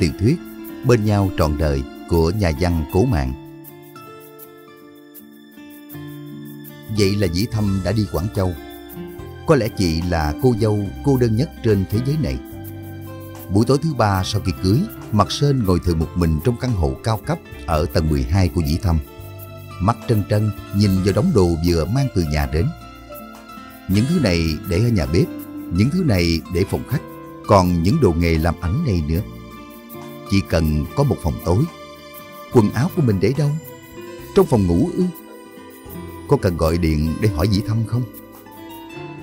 tiểu thuyết Bên nhau trọn đời của nhà văn Cố Mạng. Vậy là Dĩ Thâm đã đi Quảng Châu. Có lẽ chị là cô dâu cô đơn nhất trên thế giới này. Buổi tối thứ ba sau khi cưới, Mặt Sơn ngồi thường một mình trong căn hộ cao cấp ở tầng 12 của Dĩ Thâm. Mắt trân trân nhìn vào đống đồ vừa mang từ nhà đến. Những thứ này để ở nhà bếp, những thứ này để phòng khách, còn những đồ nghề làm ảnh này nữa chỉ cần có một phòng tối. Quần áo của mình để đâu? Trong phòng ngủ ư? Có cần gọi điện để hỏi dĩ thăm không?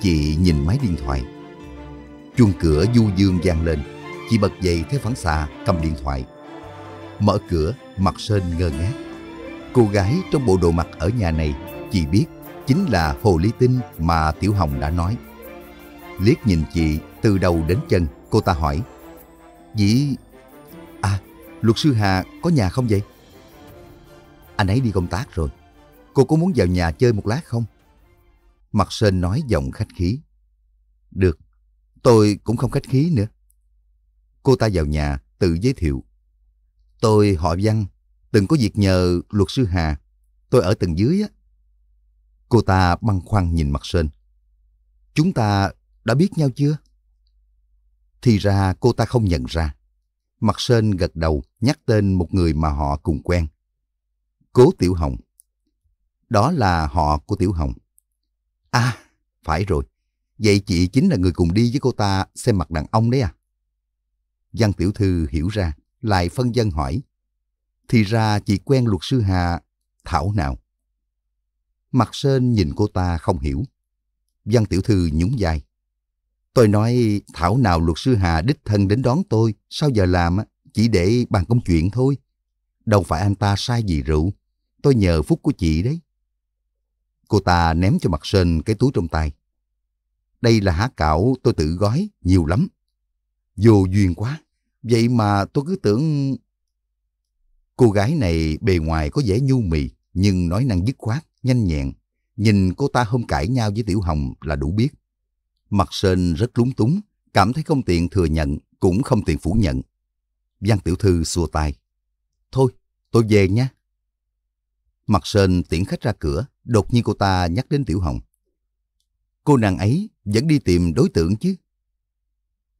Chị nhìn máy điện thoại. Chuông cửa du dương vang lên. Chị bật dậy theo phản xạ cầm điện thoại. Mở cửa, mặt Sơn ngơ ngác. Cô gái trong bộ đồ mặc ở nhà này, chị biết chính là Hồ Ly Tinh mà Tiểu Hồng đã nói. Liếc nhìn chị từ đầu đến chân, cô ta hỏi. Dĩ, Luật sư Hà có nhà không vậy? Anh ấy đi công tác rồi. Cô có muốn vào nhà chơi một lát không? Mặt Sên nói giọng khách khí. Được, tôi cũng không khách khí nữa. Cô ta vào nhà tự giới thiệu. Tôi họ Văn, từng có việc nhờ luật sư Hà. Tôi ở tầng dưới á. Cô ta băn khoăn nhìn mặt Sên. Chúng ta đã biết nhau chưa? Thì ra cô ta không nhận ra. Mặt Sơn gật đầu nhắc tên một người mà họ cùng quen. Cố Tiểu Hồng. Đó là họ của Tiểu Hồng. À, phải rồi. Vậy chị chính là người cùng đi với cô ta xem mặt đàn ông đấy à? Văn Tiểu Thư hiểu ra, lại phân dân hỏi. Thì ra chị quen luật sư Hà, Thảo nào? Mặt Sơn nhìn cô ta không hiểu. Văn Tiểu Thư nhún vai. Tôi nói thảo nào luật sư Hà đích thân đến đón tôi, sao giờ làm chỉ để bàn công chuyện thôi. Đâu phải anh ta sai gì rượu, tôi nhờ phúc của chị đấy. Cô ta ném cho mặt Sơn cái túi trong tay. Đây là há cảo tôi tự gói, nhiều lắm. Vô duyên quá, vậy mà tôi cứ tưởng... Cô gái này bề ngoài có vẻ nhu mì, nhưng nói năng dứt khoát, nhanh nhẹn. Nhìn cô ta không cãi nhau với Tiểu Hồng là đủ biết. Mặt Sên rất lúng túng, cảm thấy không tiện thừa nhận, cũng không tiện phủ nhận. Giang Tiểu Thư xua tay. Thôi, tôi về nha. Mặt Sên tiễn khách ra cửa, đột nhiên cô ta nhắc đến Tiểu Hồng. Cô nàng ấy vẫn đi tìm đối tượng chứ.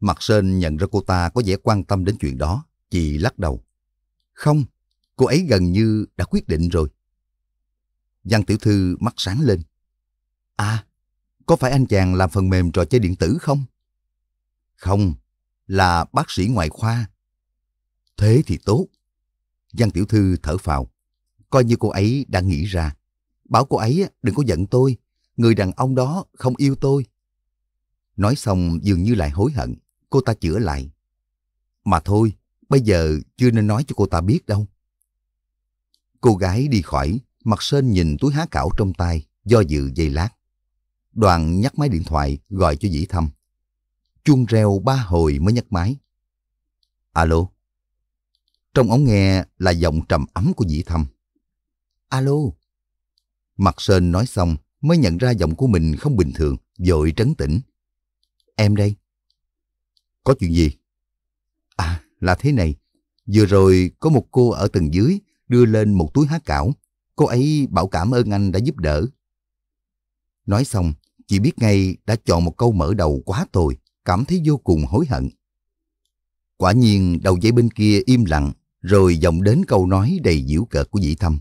Mặt Sên nhận ra cô ta có vẻ quan tâm đến chuyện đó, chỉ lắc đầu. Không, cô ấy gần như đã quyết định rồi. Giang Tiểu Thư mắt sáng lên. À, có phải anh chàng làm phần mềm trò chơi điện tử không? Không, là bác sĩ ngoại khoa. Thế thì tốt. Giang Tiểu Thư thở phào. Coi như cô ấy đã nghĩ ra. Bảo cô ấy đừng có giận tôi. Người đàn ông đó không yêu tôi. Nói xong dường như lại hối hận. Cô ta chữa lại. Mà thôi, bây giờ chưa nên nói cho cô ta biết đâu. Cô gái đi khỏi, mặt sên nhìn túi há cảo trong tay, do dự dây lát. Đoàn nhắc máy điện thoại gọi cho Dĩ Thâm. Chuông reo ba hồi mới nhấc máy. Alo. Trong ống nghe là giọng trầm ấm của Dĩ Thâm. Alo. Mặt Sơn nói xong mới nhận ra giọng của mình không bình thường, dội trấn tĩnh. Em đây. Có chuyện gì? À, là thế này. Vừa rồi có một cô ở tầng dưới đưa lên một túi há cảo. Cô ấy bảo cảm ơn anh đã giúp đỡ. Nói xong, chỉ biết ngay đã chọn một câu mở đầu quá tồi, cảm thấy vô cùng hối hận. Quả nhiên đầu dây bên kia im lặng, rồi vọng đến câu nói đầy diễu cợt của Dĩ Thâm.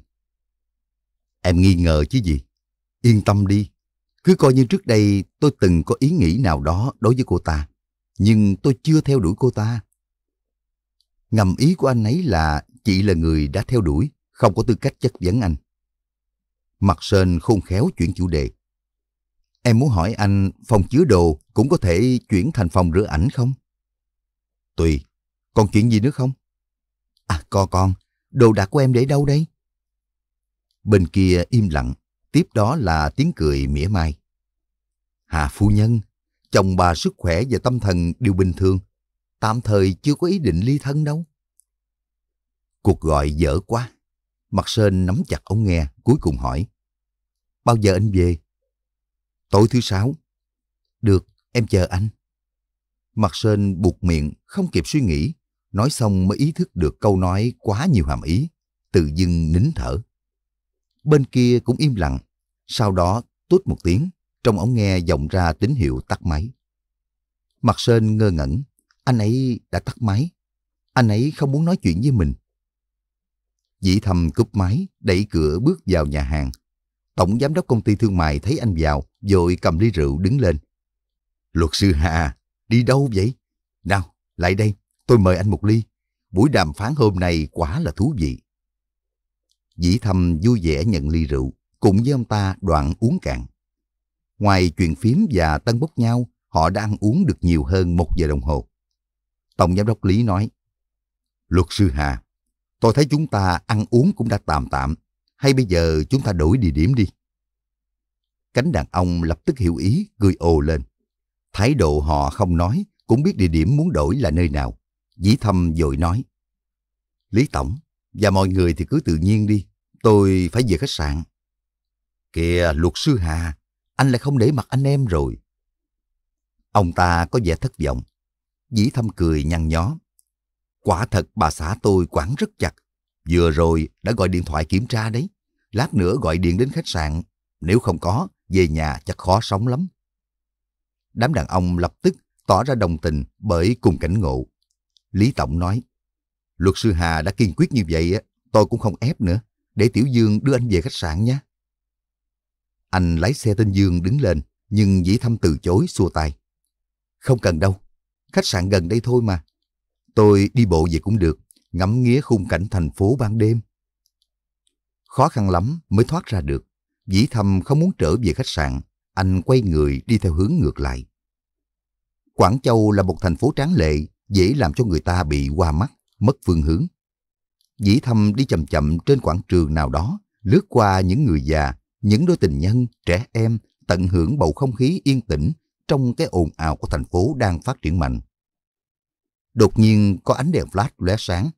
Em nghi ngờ chứ gì? Yên tâm đi. Cứ coi như trước đây tôi từng có ý nghĩ nào đó đối với cô ta, nhưng tôi chưa theo đuổi cô ta. Ngầm ý của anh ấy là chị là người đã theo đuổi, không có tư cách chất vấn anh. Mặt Sơn khôn khéo chuyển chủ đề. Em muốn hỏi anh phòng chứa đồ cũng có thể chuyển thành phòng rửa ảnh không? Tùy, còn chuyện gì nữa không? À con con, đồ đạc của em để đâu đây? Bên kia im lặng, tiếp đó là tiếng cười mỉa mai. Hà phu nhân, chồng bà sức khỏe và tâm thần đều bình thường, tạm thời chưa có ý định ly thân đâu. Cuộc gọi dở quá, mặt sơn nắm chặt ống nghe, cuối cùng hỏi. Bao giờ anh về? Tối thứ sáu. Được, em chờ anh. Mặt Sơn buộc miệng, không kịp suy nghĩ. Nói xong mới ý thức được câu nói quá nhiều hàm ý. Tự dưng nín thở. Bên kia cũng im lặng. Sau đó tốt một tiếng, trong ống nghe vọng ra tín hiệu tắt máy. Mặt Sơn ngơ ngẩn, anh ấy đã tắt máy. Anh ấy không muốn nói chuyện với mình. Dĩ thầm cúp máy, đẩy cửa bước vào nhà hàng, Tổng giám đốc công ty thương mại thấy anh vào, rồi cầm ly rượu đứng lên. Luật sư Hà, đi đâu vậy? Nào, lại đây, tôi mời anh một ly. Buổi đàm phán hôm nay quả là thú vị. Dĩ thầm vui vẻ nhận ly rượu, cùng với ông ta đoạn uống cạn. Ngoài chuyện phím và tân bốc nhau, họ đã ăn uống được nhiều hơn một giờ đồng hồ. Tổng giám đốc Lý nói, Luật sư Hà, tôi thấy chúng ta ăn uống cũng đã tạm tạm, hay bây giờ chúng ta đổi địa điểm đi? Cánh đàn ông lập tức hiểu ý, cười ồ lên. Thái độ họ không nói, cũng biết địa điểm muốn đổi là nơi nào. Dĩ thâm dội nói. Lý Tổng, và mọi người thì cứ tự nhiên đi, tôi phải về khách sạn. Kìa, luật sư Hà, anh lại không để mặt anh em rồi. Ông ta có vẻ thất vọng. Dĩ thâm cười nhăn nhó. Quả thật bà xã tôi quản rất chặt. Vừa rồi đã gọi điện thoại kiểm tra đấy lát nữa gọi điện đến khách sạn, nếu không có, về nhà chắc khó sống lắm. Đám đàn ông lập tức tỏ ra đồng tình bởi cùng cảnh ngộ. Lý Tổng nói, luật sư Hà đã kiên quyết như vậy, tôi cũng không ép nữa, để Tiểu Dương đưa anh về khách sạn nhé. Anh lái xe tên Dương đứng lên, nhưng dĩ thăm từ chối xua tay. Không cần đâu, khách sạn gần đây thôi mà. Tôi đi bộ về cũng được, ngắm nghía khung cảnh thành phố ban đêm. Khó khăn lắm mới thoát ra được. Dĩ Thâm không muốn trở về khách sạn, anh quay người đi theo hướng ngược lại. Quảng Châu là một thành phố tráng lệ, dễ làm cho người ta bị qua mắt, mất phương hướng. Dĩ Thâm đi chậm chậm trên quảng trường nào đó, lướt qua những người già, những đôi tình nhân, trẻ em, tận hưởng bầu không khí yên tĩnh trong cái ồn ào của thành phố đang phát triển mạnh. Đột nhiên có ánh đèn flash lóe sáng.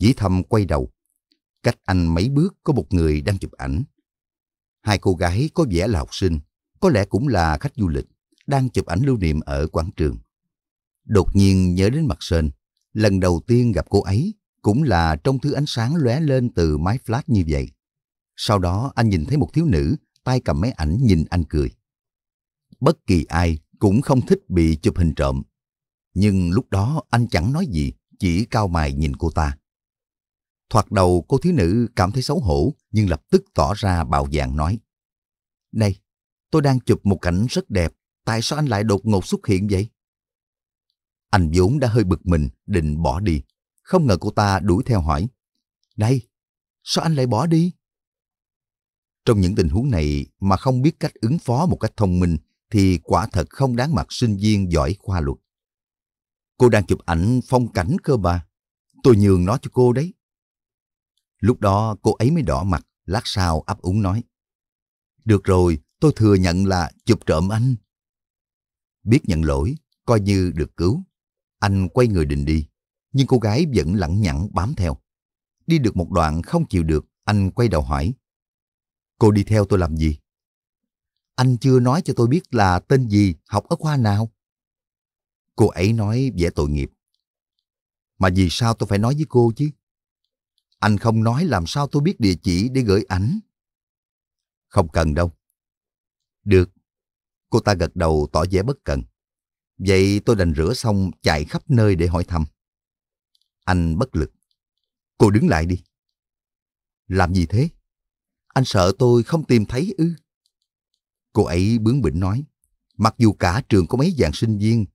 Dĩ Thâm quay đầu, Cách anh mấy bước có một người đang chụp ảnh. Hai cô gái có vẻ là học sinh, có lẽ cũng là khách du lịch, đang chụp ảnh lưu niệm ở quảng trường. Đột nhiên nhớ đến mặt sên, lần đầu tiên gặp cô ấy cũng là trong thứ ánh sáng lóe lên từ máy flash như vậy. Sau đó anh nhìn thấy một thiếu nữ tay cầm máy ảnh nhìn anh cười. Bất kỳ ai cũng không thích bị chụp hình trộm. Nhưng lúc đó anh chẳng nói gì, chỉ cao mày nhìn cô ta. Thoạt đầu cô thiếu nữ cảm thấy xấu hổ nhưng lập tức tỏ ra bạo dạn nói. Này, tôi đang chụp một cảnh rất đẹp, tại sao anh lại đột ngột xuất hiện vậy? Anh vốn đã hơi bực mình, định bỏ đi. Không ngờ cô ta đuổi theo hỏi. Này, sao anh lại bỏ đi? Trong những tình huống này mà không biết cách ứng phó một cách thông minh thì quả thật không đáng mặt sinh viên giỏi khoa luật. Cô đang chụp ảnh phong cảnh cơ mà. Tôi nhường nó cho cô đấy. Lúc đó cô ấy mới đỏ mặt, lát sau ấp úng nói. Được rồi, tôi thừa nhận là chụp trộm anh. Biết nhận lỗi, coi như được cứu. Anh quay người định đi, nhưng cô gái vẫn lẳng nhẳng bám theo. Đi được một đoạn không chịu được, anh quay đầu hỏi. Cô đi theo tôi làm gì? Anh chưa nói cho tôi biết là tên gì, học ở khoa nào. Cô ấy nói vẻ tội nghiệp. Mà vì sao tôi phải nói với cô chứ? Anh không nói làm sao tôi biết địa chỉ để gửi ảnh. Không cần đâu. Được. Cô ta gật đầu tỏ vẻ bất cần. Vậy tôi đành rửa xong chạy khắp nơi để hỏi thăm. Anh bất lực. Cô đứng lại đi. Làm gì thế? Anh sợ tôi không tìm thấy ư? Cô ấy bướng bỉnh nói. Mặc dù cả trường có mấy dạng sinh viên,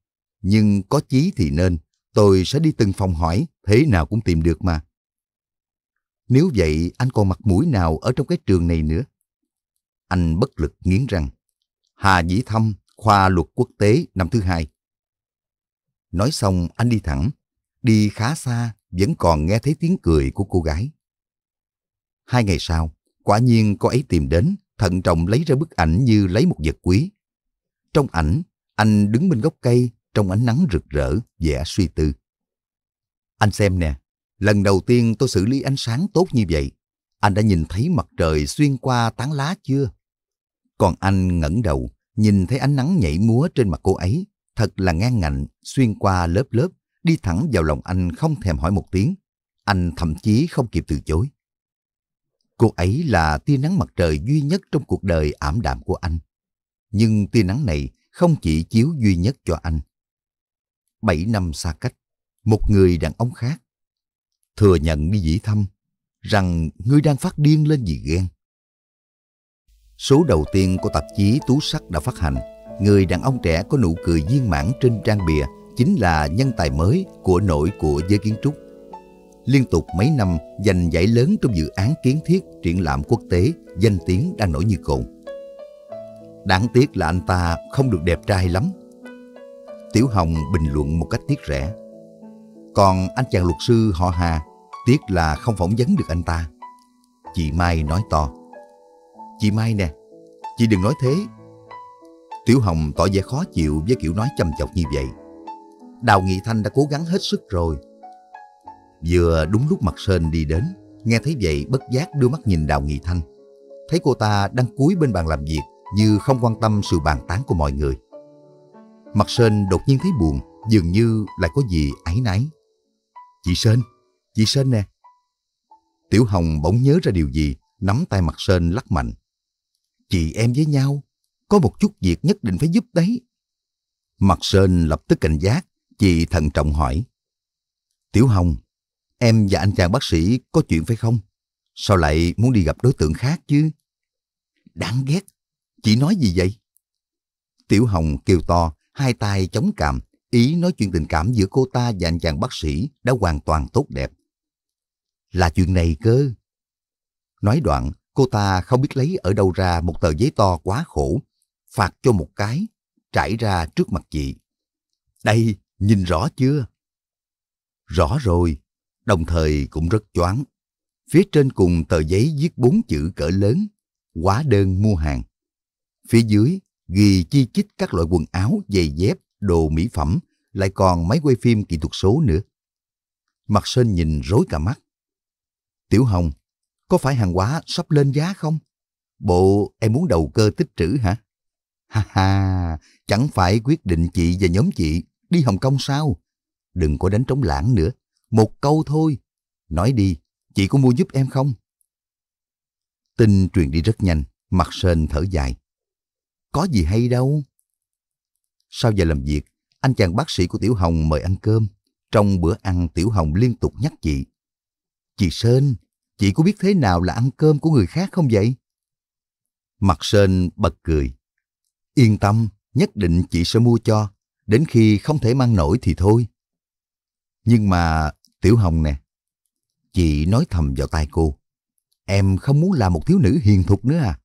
nhưng có chí thì nên, tôi sẽ đi từng phòng hỏi, thế nào cũng tìm được mà. Nếu vậy anh còn mặt mũi nào ở trong cái trường này nữa? Anh bất lực nghiến răng. Hà Dĩ Thâm, khoa luật quốc tế năm thứ hai. Nói xong anh đi thẳng. Đi khá xa vẫn còn nghe thấy tiếng cười của cô gái. Hai ngày sau, quả nhiên cô ấy tìm đến, thận trọng lấy ra bức ảnh như lấy một vật quý. Trong ảnh, anh đứng bên gốc cây, trong ánh nắng rực rỡ, vẻ suy tư. Anh xem nè, Lần đầu tiên tôi xử lý ánh sáng tốt như vậy. Anh đã nhìn thấy mặt trời xuyên qua tán lá chưa? Còn anh ngẩng đầu, nhìn thấy ánh nắng nhảy múa trên mặt cô ấy. Thật là ngang ngạnh, xuyên qua lớp lớp, đi thẳng vào lòng anh không thèm hỏi một tiếng. Anh thậm chí không kịp từ chối. Cô ấy là tia nắng mặt trời duy nhất trong cuộc đời ảm đạm của anh. Nhưng tia nắng này không chỉ chiếu duy nhất cho anh. Bảy năm xa cách, một người đàn ông khác thừa nhận đi dĩ thăm rằng ngươi đang phát điên lên vì ghen. Số đầu tiên của tạp chí Tú Sắc đã phát hành, người đàn ông trẻ có nụ cười viên mãn trên trang bìa chính là nhân tài mới của nội của giới kiến trúc. Liên tục mấy năm giành giải lớn trong dự án kiến thiết triển lãm quốc tế danh tiếng đang nổi như cồn. Đáng tiếc là anh ta không được đẹp trai lắm. Tiểu Hồng bình luận một cách tiếc rẻ. Còn anh chàng luật sư họ Hà Tiếc là không phỏng vấn được anh ta. Chị Mai nói to. Chị Mai nè, chị đừng nói thế. Tiểu Hồng tỏ vẻ khó chịu với kiểu nói chăm chọc như vậy. Đào Nghị Thanh đã cố gắng hết sức rồi. Vừa đúng lúc mặt Sơn đi đến, nghe thấy vậy bất giác đưa mắt nhìn Đào Nghị Thanh. Thấy cô ta đang cúi bên bàn làm việc như không quan tâm sự bàn tán của mọi người. Mặt Sơn đột nhiên thấy buồn, dường như lại có gì áy náy. Chị Sơn, Dì Sơn nè. Tiểu Hồng bỗng nhớ ra điều gì, nắm tay mặt Sơn lắc mạnh. Chị em với nhau, có một chút việc nhất định phải giúp đấy. Mặt Sơn lập tức cảnh giác, chị thận trọng hỏi. Tiểu Hồng, em và anh chàng bác sĩ có chuyện phải không? Sao lại muốn đi gặp đối tượng khác chứ? Đáng ghét, chị nói gì vậy? Tiểu Hồng kêu to, hai tay chống cằm, ý nói chuyện tình cảm giữa cô ta và anh chàng bác sĩ đã hoàn toàn tốt đẹp. Là chuyện này cơ. Nói đoạn, cô ta không biết lấy ở đâu ra một tờ giấy to quá khổ, phạt cho một cái, trải ra trước mặt chị. Đây, nhìn rõ chưa? Rõ rồi, đồng thời cũng rất choáng. Phía trên cùng tờ giấy viết bốn chữ cỡ lớn, quá đơn mua hàng. Phía dưới ghi chi chít các loại quần áo, giày dép, đồ mỹ phẩm, lại còn máy quay phim kỹ thuật số nữa. Mặt Sơn nhìn rối cả mắt. Tiểu Hồng, có phải hàng hóa sắp lên giá không? Bộ em muốn đầu cơ tích trữ hả? Ha ha, chẳng phải quyết định chị và nhóm chị đi Hồng Kông sao? Đừng có đánh trống lãng nữa, một câu thôi. Nói đi, chị có mua giúp em không? Tin truyền đi rất nhanh, mặt sên thở dài. Có gì hay đâu. Sau giờ làm việc, anh chàng bác sĩ của Tiểu Hồng mời ăn cơm. Trong bữa ăn, Tiểu Hồng liên tục nhắc chị Chị Sơn, chị có biết thế nào là ăn cơm của người khác không vậy? Mặt Sơn bật cười. Yên tâm, nhất định chị sẽ mua cho. Đến khi không thể mang nổi thì thôi. Nhưng mà, Tiểu Hồng nè. Chị nói thầm vào tai cô. Em không muốn làm một thiếu nữ hiền thục nữa à?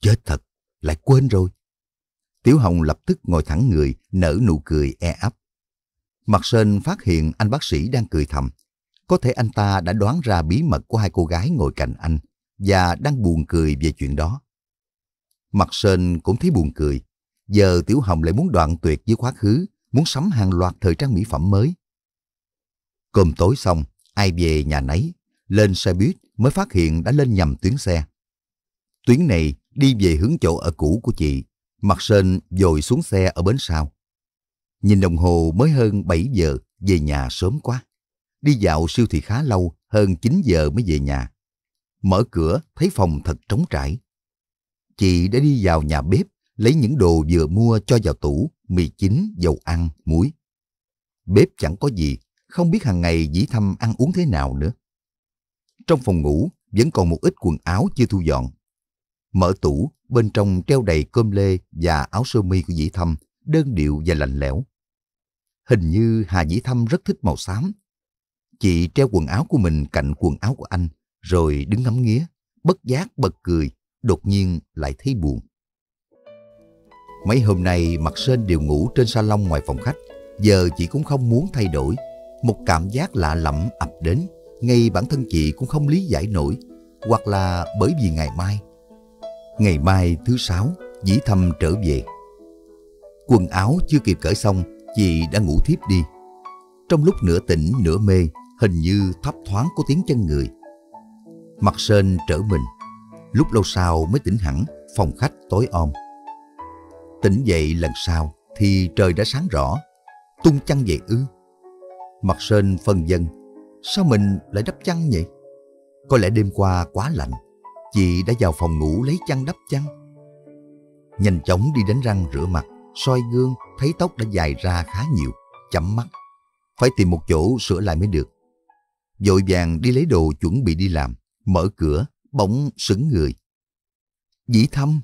Chết thật, lại quên rồi. Tiểu Hồng lập tức ngồi thẳng người, nở nụ cười e ấp. Mặt Sơn phát hiện anh bác sĩ đang cười thầm, có thể anh ta đã đoán ra bí mật của hai cô gái ngồi cạnh anh và đang buồn cười về chuyện đó. Mặt Sơn cũng thấy buồn cười. Giờ Tiểu Hồng lại muốn đoạn tuyệt với quá khứ, muốn sắm hàng loạt thời trang mỹ phẩm mới. Cơm tối xong, ai về nhà nấy, lên xe buýt mới phát hiện đã lên nhầm tuyến xe. Tuyến này đi về hướng chỗ ở cũ của chị, Mặt Sơn dồi xuống xe ở bến sau. Nhìn đồng hồ mới hơn 7 giờ, về nhà sớm quá đi dạo siêu thị khá lâu, hơn 9 giờ mới về nhà. Mở cửa thấy phòng thật trống trải. Chị đã đi vào nhà bếp, lấy những đồ vừa mua cho vào tủ, mì chính, dầu ăn, muối. Bếp chẳng có gì, không biết hàng ngày dĩ thăm ăn uống thế nào nữa. Trong phòng ngủ vẫn còn một ít quần áo chưa thu dọn. Mở tủ, bên trong treo đầy cơm lê và áo sơ mi của dĩ thăm, đơn điệu và lạnh lẽo. Hình như Hà Dĩ Thâm rất thích màu xám, Chị treo quần áo của mình cạnh quần áo của anh, rồi đứng ngắm nghía, bất giác bật cười, đột nhiên lại thấy buồn. Mấy hôm nay mặt Sên đều ngủ trên salon ngoài phòng khách, giờ chị cũng không muốn thay đổi. Một cảm giác lạ lẫm ập đến, ngay bản thân chị cũng không lý giải nổi, hoặc là bởi vì ngày mai. Ngày mai thứ sáu, dĩ thâm trở về. Quần áo chưa kịp cởi xong, chị đã ngủ thiếp đi. Trong lúc nửa tỉnh nửa mê, hình như thấp thoáng có tiếng chân người. Mặt sên trở mình, lúc lâu sau mới tỉnh hẳn, phòng khách tối om. Tỉnh dậy lần sau thì trời đã sáng rõ, tung chăn về ư. Mặt sên phân dân, sao mình lại đắp chăn vậy? Có lẽ đêm qua quá lạnh, chị đã vào phòng ngủ lấy chăn đắp chăn. Nhanh chóng đi đánh răng rửa mặt, soi gương thấy tóc đã dài ra khá nhiều, chấm mắt. Phải tìm một chỗ sửa lại mới được vội vàng đi lấy đồ chuẩn bị đi làm, mở cửa, bỗng sững người. Dĩ thâm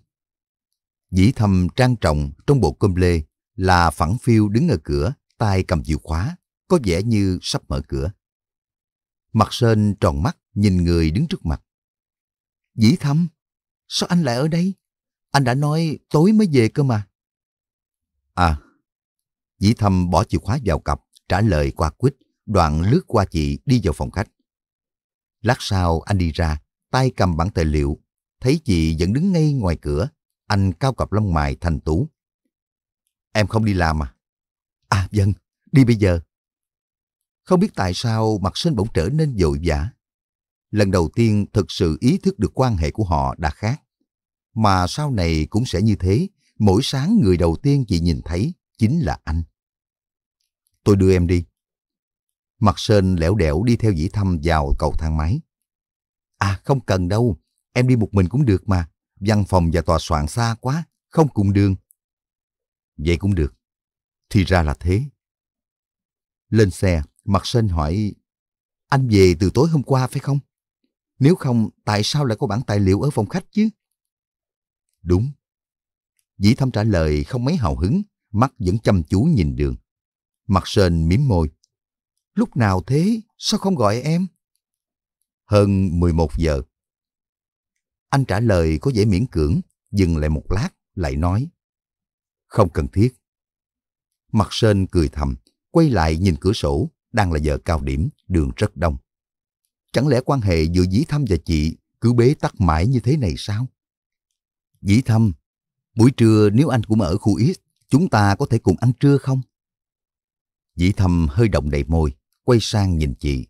Dĩ thâm trang trọng trong bộ cơm lê là phẳng phiêu đứng ở cửa, tay cầm chìa khóa, có vẻ như sắp mở cửa. Mặt sơn tròn mắt nhìn người đứng trước mặt. Dĩ thâm, sao anh lại ở đây? Anh đã nói tối mới về cơ mà. À, dĩ thâm bỏ chìa khóa vào cặp, trả lời qua quýt, đoạn lướt qua chị đi vào phòng khách. Lát sau anh đi ra, tay cầm bản tài liệu, thấy chị vẫn đứng ngay ngoài cửa, anh cao cặp lông mày thành tú. Em không đi làm à? À vâng, đi bây giờ. Không biết tại sao mặt sinh bỗng trở nên dội vã. Lần đầu tiên thực sự ý thức được quan hệ của họ đã khác. Mà sau này cũng sẽ như thế, mỗi sáng người đầu tiên chị nhìn thấy chính là anh. Tôi đưa em đi, Mặt Sơn lẻo đẻo đi theo dĩ thăm vào cầu thang máy. À không cần đâu, em đi một mình cũng được mà. Văn phòng và tòa soạn xa quá, không cùng đường. Vậy cũng được. Thì ra là thế. Lên xe, Mặt Sơn hỏi, anh về từ tối hôm qua phải không? Nếu không, tại sao lại có bản tài liệu ở phòng khách chứ? Đúng. Dĩ thâm trả lời không mấy hào hứng, mắt vẫn chăm chú nhìn đường. Mặt Sơn miếm môi, lúc nào thế, sao không gọi em? Hơn 11 giờ. Anh trả lời có vẻ miễn cưỡng, dừng lại một lát, lại nói. Không cần thiết. Mặt sên cười thầm, quay lại nhìn cửa sổ, đang là giờ cao điểm, đường rất đông. Chẳng lẽ quan hệ giữa Dĩ thăm và chị cứ bế tắc mãi như thế này sao? Dĩ thăm, buổi trưa nếu anh cũng ở khu ít, chúng ta có thể cùng ăn trưa không? Dĩ thăm hơi động đầy môi, quay sang nhìn chị.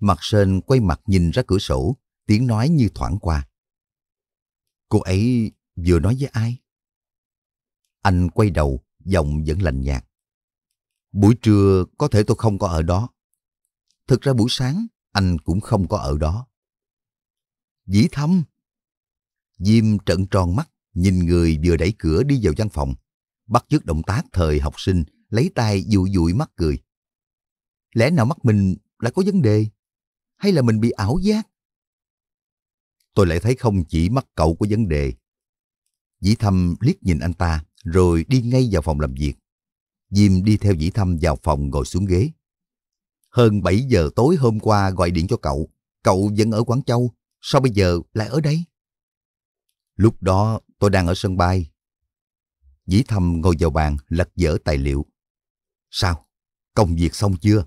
Mặt sên quay mặt nhìn ra cửa sổ, tiếng nói như thoảng qua. Cô ấy vừa nói với ai? Anh quay đầu, giọng vẫn lạnh nhạt. Buổi trưa có thể tôi không có ở đó. Thực ra buổi sáng anh cũng không có ở đó. Dĩ thâm! Diêm trận tròn mắt, nhìn người vừa đẩy cửa đi vào văn phòng. Bắt chước động tác thời học sinh, lấy tay dụi dụi mắt cười. Lẽ nào mắt mình lại có vấn đề? Hay là mình bị ảo giác? Tôi lại thấy không chỉ mắt cậu có vấn đề. Dĩ thâm liếc nhìn anh ta, rồi đi ngay vào phòng làm việc. Diêm đi theo dĩ thâm vào phòng ngồi xuống ghế. Hơn 7 giờ tối hôm qua gọi điện cho cậu. Cậu vẫn ở Quảng Châu. Sao bây giờ lại ở đây? Lúc đó tôi đang ở sân bay. Dĩ Thâm ngồi vào bàn lật dở tài liệu. Sao? Công việc xong chưa?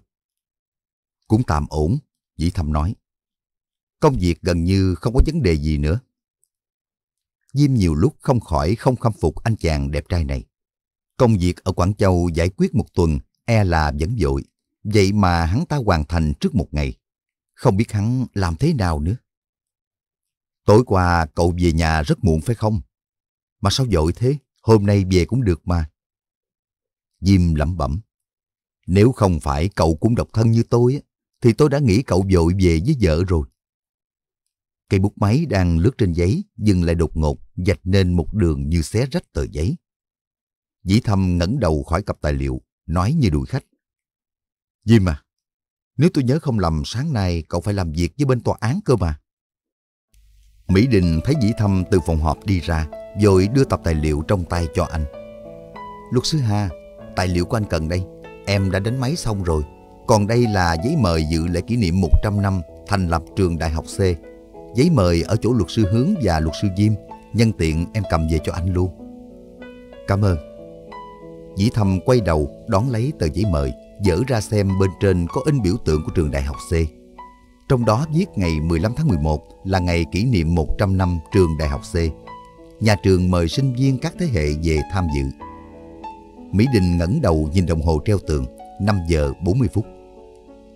Cũng tạm ổn, Dĩ Thâm nói. Công việc gần như không có vấn đề gì nữa. Diêm nhiều lúc không khỏi không khâm phục anh chàng đẹp trai này. Công việc ở Quảng Châu giải quyết một tuần e là vẫn dội. Vậy mà hắn ta hoàn thành trước một ngày. Không biết hắn làm thế nào nữa. Tối qua cậu về nhà rất muộn phải không? Mà sao dội thế? Hôm nay về cũng được mà. Diêm lẩm bẩm. Nếu không phải cậu cũng độc thân như tôi, thì tôi đã nghĩ cậu vội về với vợ rồi. Cây bút máy đang lướt trên giấy, dừng lại đột ngột, dạch nên một đường như xé rách tờ giấy. Dĩ thâm ngẩng đầu khỏi cặp tài liệu, nói như đuổi khách. Diêm à, nếu tôi nhớ không lầm sáng nay cậu phải làm việc với bên tòa án cơ mà. Mỹ Đình thấy Dĩ Thâm từ phòng họp đi ra, rồi đưa tập tài liệu trong tay cho anh. Luật sư Hà, tài liệu của anh cần đây, em đã đánh máy xong rồi, còn đây là giấy mời dự lễ kỷ niệm 100 năm thành lập trường đại học C. Giấy mời ở chỗ luật sư Hướng và luật sư Diêm. Nhân tiện em cầm về cho anh luôn. Cảm ơn. Dĩ thầm quay đầu đón lấy tờ giấy mời, dở ra xem bên trên có in biểu tượng của trường đại học C. Trong đó viết ngày 15 tháng 11 là ngày kỷ niệm 100 năm trường đại học C. Nhà trường mời sinh viên các thế hệ về tham dự. Mỹ Đình ngẩng đầu nhìn đồng hồ treo tường, 5 giờ 40 phút.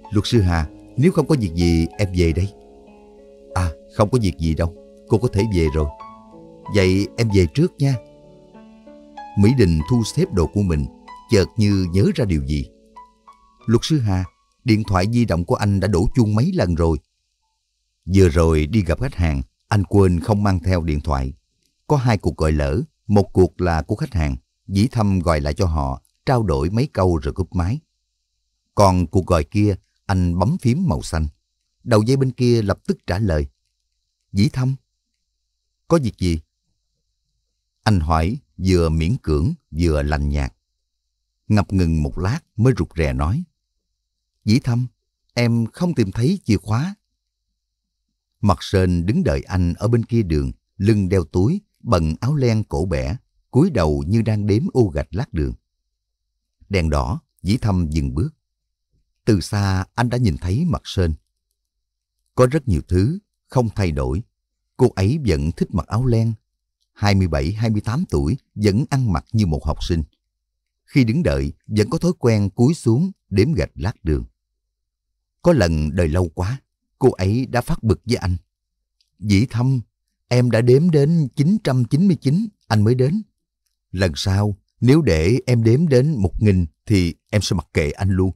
Luật sư Hà, nếu không có việc gì em về đây. À, không có việc gì đâu, cô có thể về rồi. Vậy em về trước nha. Mỹ Đình thu xếp đồ của mình, chợt như nhớ ra điều gì. Luật sư Hà, điện thoại di động của anh đã đổ chuông mấy lần rồi. Vừa rồi đi gặp khách hàng, anh quên không mang theo điện thoại. Có hai cuộc gọi lỡ, một cuộc là của khách hàng, dĩ thâm gọi lại cho họ, trao đổi mấy câu rồi cúp máy. Còn cuộc gọi kia anh bấm phím màu xanh. Đầu dây bên kia lập tức trả lời. Dĩ thâm Có việc gì? Anh hỏi vừa miễn cưỡng vừa lành nhạt. Ngập ngừng một lát mới rụt rè nói. Dĩ thâm em không tìm thấy chìa khóa. Mặt sên đứng đợi anh ở bên kia đường, lưng đeo túi, bận áo len cổ bẻ, cúi đầu như đang đếm ô gạch lát đường. Đèn đỏ, dĩ thâm dừng bước. Từ xa anh đã nhìn thấy mặt Sơn. Có rất nhiều thứ không thay đổi. Cô ấy vẫn thích mặc áo len. 27-28 tuổi vẫn ăn mặc như một học sinh. Khi đứng đợi vẫn có thói quen cúi xuống đếm gạch lát đường. Có lần đợi lâu quá, cô ấy đã phát bực với anh. Dĩ thâm, em đã đếm đến 999 anh mới đến. Lần sau, nếu để em đếm đến 1.000 thì em sẽ mặc kệ anh luôn.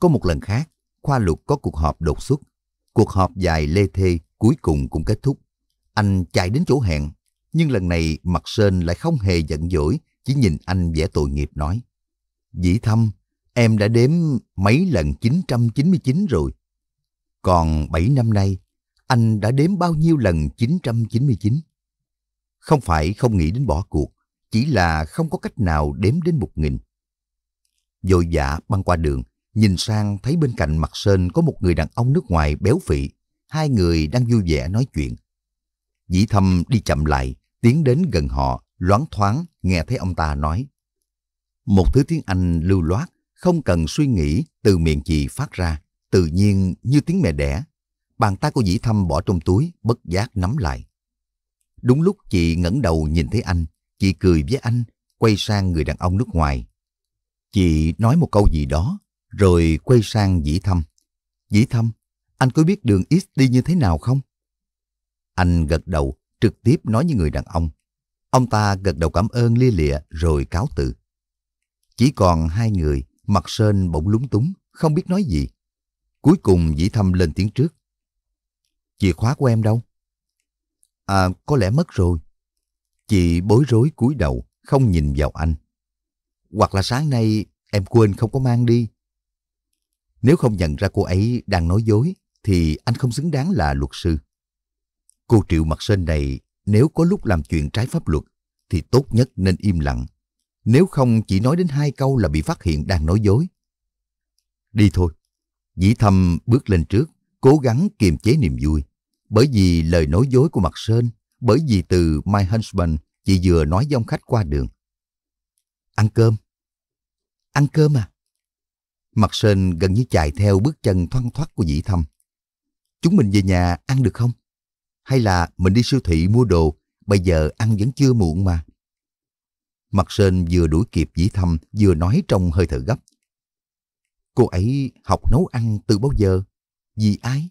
Có một lần khác, khoa luật có cuộc họp đột xuất. Cuộc họp dài lê thê cuối cùng cũng kết thúc. Anh chạy đến chỗ hẹn, nhưng lần này mặt Sơn lại không hề giận dỗi, chỉ nhìn anh vẻ tội nghiệp nói. Dĩ thâm, em đã đếm mấy lần 999 rồi. Còn 7 năm nay, anh đã đếm bao nhiêu lần 999? Không phải không nghĩ đến bỏ cuộc, chỉ là không có cách nào đếm đến một nghìn. Dội dã băng qua đường, Nhìn sang thấy bên cạnh mặt Sơn có một người đàn ông nước ngoài béo phì. Hai người đang vui vẻ nói chuyện. Dĩ thâm đi chậm lại, tiến đến gần họ, loáng thoáng nghe thấy ông ta nói. Một thứ tiếng Anh lưu loát, không cần suy nghĩ từ miệng chị phát ra, tự nhiên như tiếng mẹ đẻ. Bàn tay của dĩ thâm bỏ trong túi, bất giác nắm lại. Đúng lúc chị ngẩng đầu nhìn thấy anh, chị cười với anh, quay sang người đàn ông nước ngoài. Chị nói một câu gì đó, rồi quay sang Dĩ Thâm. Dĩ Thâm, anh có biết đường X đi như thế nào không? Anh gật đầu, trực tiếp nói với người đàn ông. Ông ta gật đầu cảm ơn lia lịa rồi cáo từ. Chỉ còn hai người, mặt sơn bỗng lúng túng, không biết nói gì. Cuối cùng Dĩ Thâm lên tiếng trước. Chìa khóa của em đâu? À, có lẽ mất rồi. Chị bối rối cúi đầu, không nhìn vào anh. Hoặc là sáng nay em quên không có mang đi, nếu không nhận ra cô ấy đang nói dối, thì anh không xứng đáng là luật sư. Cô Triệu Mặt Sơn này, nếu có lúc làm chuyện trái pháp luật, thì tốt nhất nên im lặng. Nếu không chỉ nói đến hai câu là bị phát hiện đang nói dối. Đi thôi. Dĩ thầm bước lên trước, cố gắng kiềm chế niềm vui. Bởi vì lời nói dối của Mặt Sơn, bởi vì từ My Huntsman chị vừa nói với ông khách qua đường. Ăn cơm. Ăn cơm à? Mặt Sên gần như chạy theo bước chân thoăn thoát của dĩ thâm. Chúng mình về nhà ăn được không? Hay là mình đi siêu thị mua đồ, bây giờ ăn vẫn chưa muộn mà. Mặt Sên vừa đuổi kịp dĩ thâm, vừa nói trong hơi thở gấp. Cô ấy học nấu ăn từ bao giờ? Vì ai?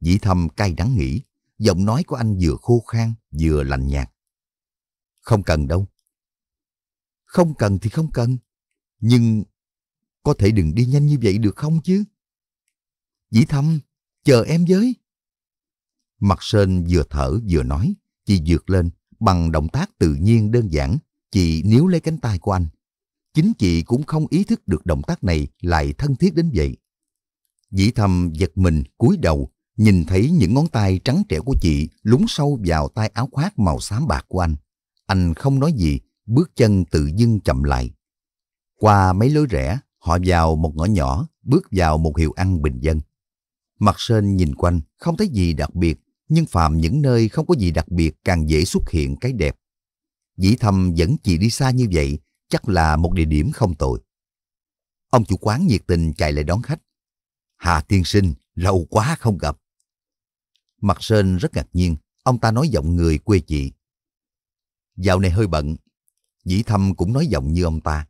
Dĩ thâm cay đắng nghĩ, giọng nói của anh vừa khô khan vừa lạnh nhạt. Không cần đâu. Không cần thì không cần, nhưng có thể đừng đi nhanh như vậy được không chứ? Dĩ thâm, chờ em với. Mặt Sơn vừa thở vừa nói, chị dược lên bằng động tác tự nhiên đơn giản, chị níu lấy cánh tay của anh. Chính chị cũng không ý thức được động tác này lại thân thiết đến vậy. Dĩ Thâm giật mình cúi đầu, nhìn thấy những ngón tay trắng trẻo của chị lúng sâu vào tay áo khoác màu xám bạc của anh. Anh không nói gì, bước chân tự dưng chậm lại. Qua mấy lối rẽ, Họ vào một ngõ nhỏ, bước vào một hiệu ăn bình dân. Mặt sên nhìn quanh, không thấy gì đặc biệt, nhưng phàm những nơi không có gì đặc biệt càng dễ xuất hiện cái đẹp. Dĩ thâm vẫn chỉ đi xa như vậy, chắc là một địa điểm không tội. Ông chủ quán nhiệt tình chạy lại đón khách. Hà tiên sinh, lâu quá không gặp. Mặt Sơn rất ngạc nhiên, ông ta nói giọng người quê chị. Dạo này hơi bận, dĩ thâm cũng nói giọng như ông ta.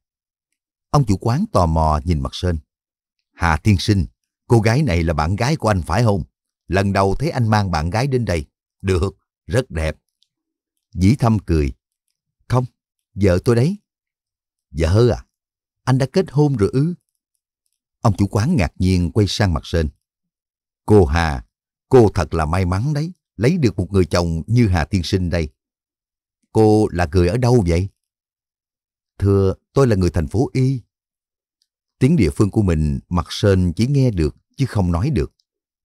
Ông chủ quán tò mò nhìn mặt Sơn. Hà Thiên Sinh, cô gái này là bạn gái của anh phải không? Lần đầu thấy anh mang bạn gái đến đây. Được, rất đẹp. Dĩ thâm cười. Không, vợ tôi đấy. Vợ hơ à? Anh đã kết hôn rồi ư? Ông chủ quán ngạc nhiên quay sang mặt Sơn. Cô Hà, cô thật là may mắn đấy, lấy được một người chồng như Hà Thiên Sinh đây. Cô là người ở đâu vậy? Thưa, tôi là người thành phố Y. Tiếng địa phương của mình mặt Sơn chỉ nghe được chứ không nói được.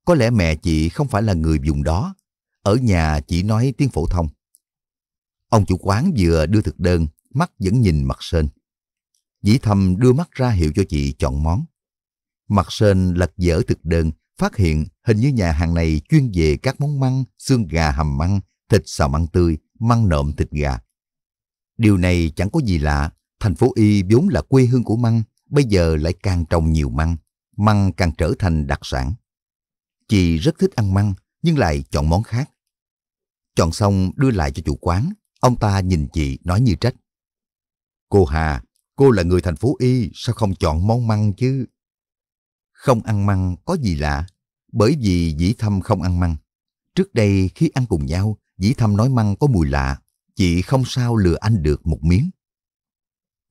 Có lẽ mẹ chị không phải là người vùng đó. Ở nhà chỉ nói tiếng phổ thông. Ông chủ quán vừa đưa thực đơn, mắt vẫn nhìn mặt Sơn. Dĩ thầm đưa mắt ra hiệu cho chị chọn món. Mặt Sơn lật dở thực đơn, phát hiện hình như nhà hàng này chuyên về các món măng, xương gà hầm măng, thịt xào măng tươi, măng nộm thịt gà. Điều này chẳng có gì lạ Thành phố Y vốn là quê hương của măng, bây giờ lại càng trồng nhiều măng. Măng càng trở thành đặc sản. Chị rất thích ăn măng, nhưng lại chọn món khác. Chọn xong đưa lại cho chủ quán, ông ta nhìn chị nói như trách. Cô Hà, cô là người thành phố Y, sao không chọn món măng chứ? Không ăn măng có gì lạ, bởi vì dĩ thâm không ăn măng. Trước đây khi ăn cùng nhau, dĩ thâm nói măng có mùi lạ, chị không sao lừa anh được một miếng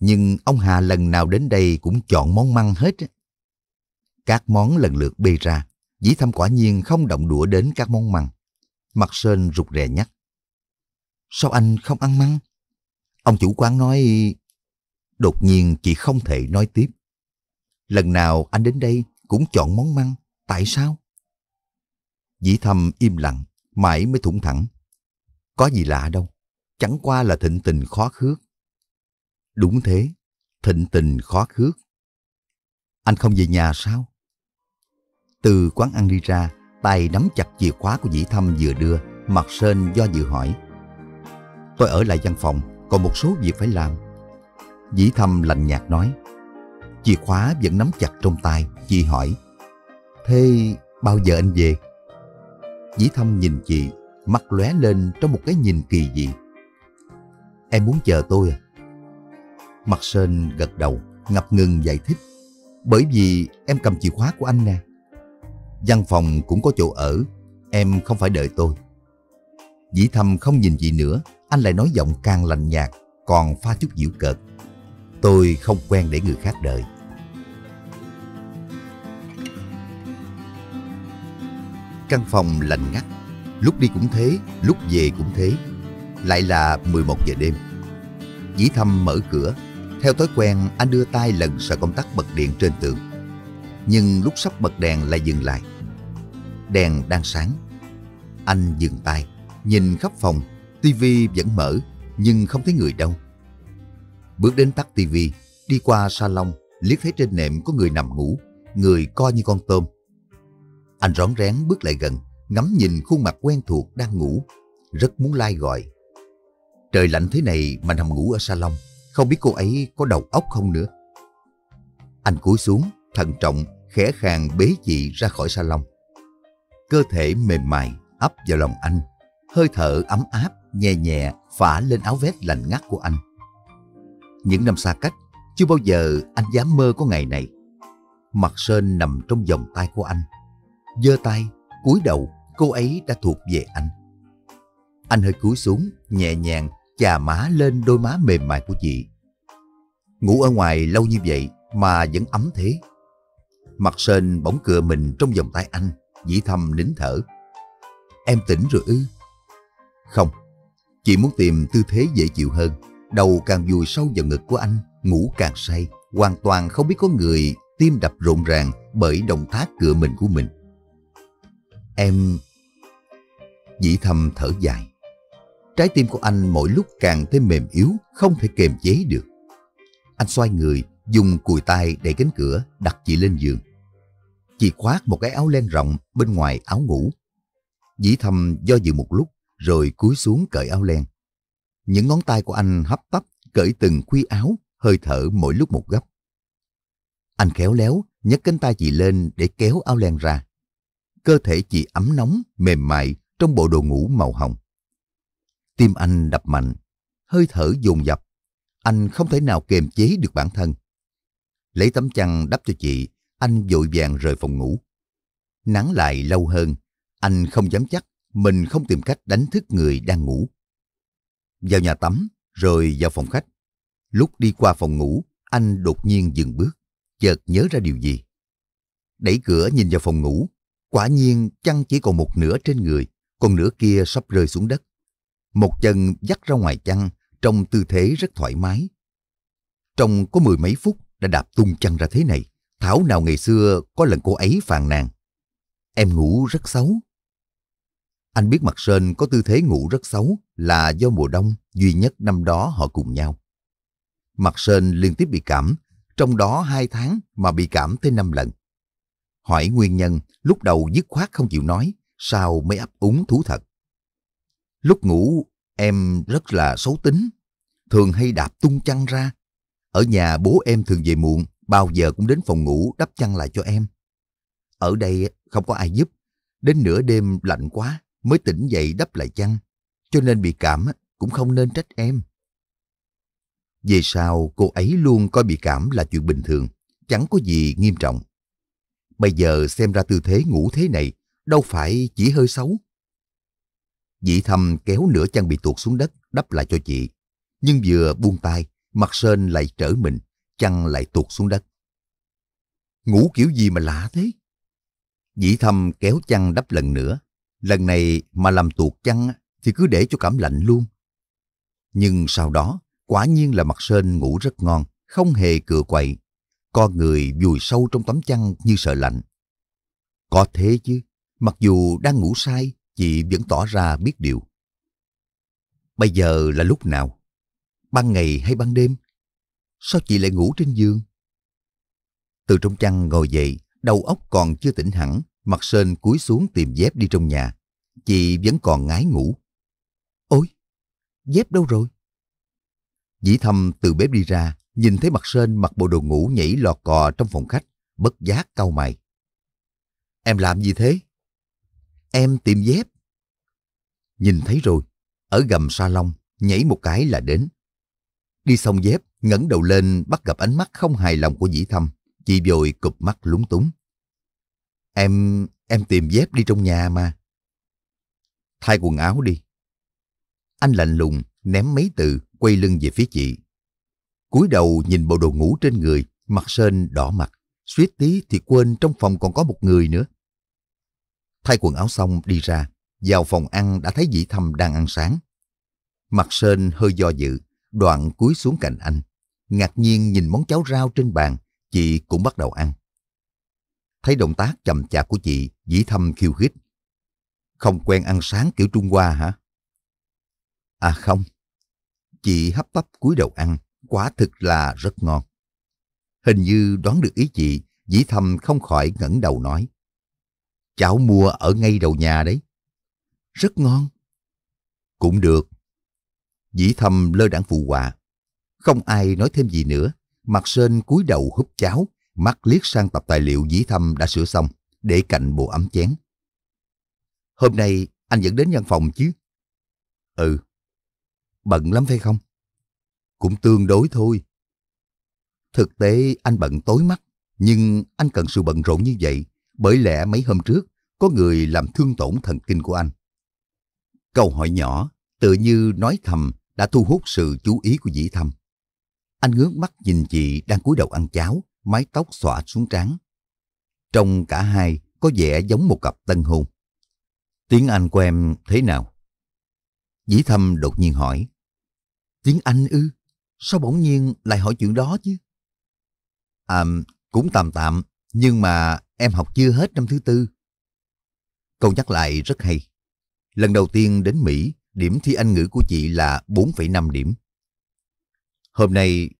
nhưng ông Hà lần nào đến đây cũng chọn món măng hết. Các món lần lượt bê ra, dĩ thâm quả nhiên không động đũa đến các món măng. Mặt Sơn rụt rè nhắc. Sao anh không ăn măng? Ông chủ quán nói... Đột nhiên chị không thể nói tiếp. Lần nào anh đến đây cũng chọn món măng, tại sao? Dĩ thâm im lặng, mãi mới thủng thẳng. Có gì lạ đâu, chẳng qua là thịnh tình khó khước Đúng thế, thịnh tình khó khước. Anh không về nhà sao? Từ quán ăn đi ra, tay nắm chặt chìa khóa của dĩ thâm vừa đưa, mặt sên do dự hỏi. Tôi ở lại văn phòng, còn một số việc phải làm. Dĩ thâm lạnh nhạt nói. Chìa khóa vẫn nắm chặt trong tay, chị hỏi. Thế bao giờ anh về? Dĩ thâm nhìn chị, mắt lóe lên trong một cái nhìn kỳ dị. Em muốn chờ tôi à? Mặt Sơn gật đầu, ngập ngừng giải thích. Bởi vì em cầm chìa khóa của anh nè. Văn phòng cũng có chỗ ở, em không phải đợi tôi. Dĩ thầm không nhìn gì nữa, anh lại nói giọng càng lành nhạt, còn pha chút diễu cợt. Tôi không quen để người khác đợi. Căn phòng lạnh ngắt, lúc đi cũng thế, lúc về cũng thế. Lại là 11 giờ đêm. Dĩ thăm mở cửa, theo thói quen, anh đưa tay lần sợ công tắc bật điện trên tường. Nhưng lúc sắp bật đèn lại dừng lại. Đèn đang sáng. Anh dừng tay, nhìn khắp phòng, tivi vẫn mở nhưng không thấy người đâu. Bước đến tắt tivi, đi qua salon, liếc thấy trên nệm có người nằm ngủ, người co như con tôm. Anh rón rén bước lại gần, ngắm nhìn khuôn mặt quen thuộc đang ngủ, rất muốn lai like gọi. Trời lạnh thế này mà nằm ngủ ở salon không biết cô ấy có đầu óc không nữa. Anh cúi xuống, thận trọng, khẽ khàng bế chị ra khỏi salon. Cơ thể mềm mại ấp vào lòng anh, hơi thở ấm áp, nhẹ nhẹ phả lên áo vest lạnh ngắt của anh. Những năm xa cách, chưa bao giờ anh dám mơ có ngày này. Mặt Sơn nằm trong vòng tay của anh. giơ tay, cúi đầu, cô ấy đã thuộc về anh. Anh hơi cúi xuống, nhẹ nhàng chà má lên đôi má mềm mại của chị. Ngủ ở ngoài lâu như vậy mà vẫn ấm thế. Mặt Sơn bỗng cựa mình trong vòng tay anh, dĩ thầm nín thở. Em tỉnh rồi ư? Không, chị muốn tìm tư thế dễ chịu hơn. Đầu càng vùi sâu vào ngực của anh, ngủ càng say, hoàn toàn không biết có người tim đập rộn ràng bởi động tác cựa mình của mình. Em... Dĩ thầm thở dài. Trái tim của anh mỗi lúc càng thêm mềm yếu, không thể kềm chế được. Anh xoay người, dùng cùi tay đẩy cánh cửa, đặt chị lên giường. Chị khoác một cái áo len rộng bên ngoài áo ngủ. Dĩ thầm do dự một lúc, rồi cúi xuống cởi áo len. Những ngón tay của anh hấp tấp cởi từng khuy áo, hơi thở mỗi lúc một gấp. Anh khéo léo nhấc cánh tay chị lên để kéo áo len ra. Cơ thể chị ấm nóng, mềm mại trong bộ đồ ngủ màu hồng. Tim anh đập mạnh, hơi thở dồn dập. Anh không thể nào kiềm chế được bản thân. Lấy tấm chăn đắp cho chị, anh vội vàng rời phòng ngủ. Nắng lại lâu hơn, anh không dám chắc mình không tìm cách đánh thức người đang ngủ. Vào nhà tắm, rồi vào phòng khách. Lúc đi qua phòng ngủ, anh đột nhiên dừng bước, chợt nhớ ra điều gì. Đẩy cửa nhìn vào phòng ngủ, quả nhiên chăn chỉ còn một nửa trên người, còn nửa kia sắp rơi xuống đất một chân dắt ra ngoài chăn trong tư thế rất thoải mái. Trong có mười mấy phút đã đạp tung chăn ra thế này, thảo nào ngày xưa có lần cô ấy phàn nàn. Em ngủ rất xấu. Anh biết mặt Sơn có tư thế ngủ rất xấu là do mùa đông duy nhất năm đó họ cùng nhau. Mặt Sơn liên tiếp bị cảm, trong đó hai tháng mà bị cảm tới năm lần. Hỏi nguyên nhân, lúc đầu dứt khoát không chịu nói, sau mới ấp úng thú thật. Lúc ngủ, em rất là xấu tính, thường hay đạp tung chăn ra. Ở nhà bố em thường về muộn, bao giờ cũng đến phòng ngủ đắp chăn lại cho em. Ở đây không có ai giúp, đến nửa đêm lạnh quá mới tỉnh dậy đắp lại chăn, cho nên bị cảm cũng không nên trách em. Về sau, cô ấy luôn coi bị cảm là chuyện bình thường, chẳng có gì nghiêm trọng. Bây giờ xem ra tư thế ngủ thế này, đâu phải chỉ hơi xấu, Dĩ thâm kéo nửa chân bị tuột xuống đất, đắp lại cho chị. Nhưng vừa buông tay, mặt sên lại trở mình, chân lại tuột xuống đất. Ngủ kiểu gì mà lạ thế? Dĩ thâm kéo chân đắp lần nữa. Lần này mà làm tuột chân thì cứ để cho cảm lạnh luôn. Nhưng sau đó, quả nhiên là mặt sên ngủ rất ngon, không hề cựa quậy. Con người vùi sâu trong tấm chăn như sợ lạnh. Có thế chứ, mặc dù đang ngủ sai chị vẫn tỏ ra biết điều. Bây giờ là lúc nào? Ban ngày hay ban đêm? Sao chị lại ngủ trên giường? Từ trong chăn ngồi dậy, đầu óc còn chưa tỉnh hẳn, mặt sên cúi xuống tìm dép đi trong nhà. Chị vẫn còn ngái ngủ. Ôi, dép đâu rồi? Dĩ thâm từ bếp đi ra, nhìn thấy mặt sên mặc bộ đồ ngủ nhảy lọt cò trong phòng khách, bất giác cau mày. Em làm gì thế? em tìm dép. Nhìn thấy rồi, ở gầm sa lông, nhảy một cái là đến. Đi xong dép, ngẩng đầu lên bắt gặp ánh mắt không hài lòng của dĩ thâm, chị vội cụp mắt lúng túng. Em, em tìm dép đi trong nhà mà. Thay quần áo đi. Anh lạnh lùng, ném mấy từ, quay lưng về phía chị. cúi đầu nhìn bộ đồ ngủ trên người, mặt sơn đỏ mặt. Suýt tí thì quên trong phòng còn có một người nữa. Thay quần áo xong đi ra, vào phòng ăn đã thấy Dĩ Thâm đang ăn sáng. Mặt sên hơi do dự, đoạn cúi xuống cạnh anh. Ngạc nhiên nhìn món cháo rau trên bàn, chị cũng bắt đầu ăn. Thấy động tác chậm chạp của chị, Dĩ Thâm khiêu khích. Không quen ăn sáng kiểu Trung Hoa hả? À không. Chị hấp tấp cúi đầu ăn, quả thực là rất ngon. Hình như đoán được ý chị, Dĩ Thâm không khỏi ngẩng đầu nói cháu mua ở ngay đầu nhà đấy. Rất ngon. Cũng được. Dĩ thâm lơ đảng phụ họa. Không ai nói thêm gì nữa. Mặt sên cúi đầu húp cháo, mắt liếc sang tập tài liệu dĩ thâm đã sửa xong, để cạnh bộ ấm chén. Hôm nay anh vẫn đến văn phòng chứ? Ừ. Bận lắm phải không? Cũng tương đối thôi. Thực tế anh bận tối mắt, nhưng anh cần sự bận rộn như vậy, bởi lẽ mấy hôm trước có người làm thương tổn thần kinh của anh. Câu hỏi nhỏ, tự như nói thầm đã thu hút sự chú ý của dĩ thâm. Anh ngước mắt nhìn chị đang cúi đầu ăn cháo, mái tóc xõa xuống trán. Trong cả hai có vẻ giống một cặp tân hôn. Tiếng Anh của em thế nào? Dĩ thâm đột nhiên hỏi. Tiếng Anh ư? Sao bỗng nhiên lại hỏi chuyện đó chứ? À, cũng tạm tạm, nhưng mà em học chưa hết năm thứ tư, Câu nhắc lại rất hay. Lần đầu tiên đến Mỹ, điểm thi Anh ngữ của chị là 4,5 điểm. Hôm nay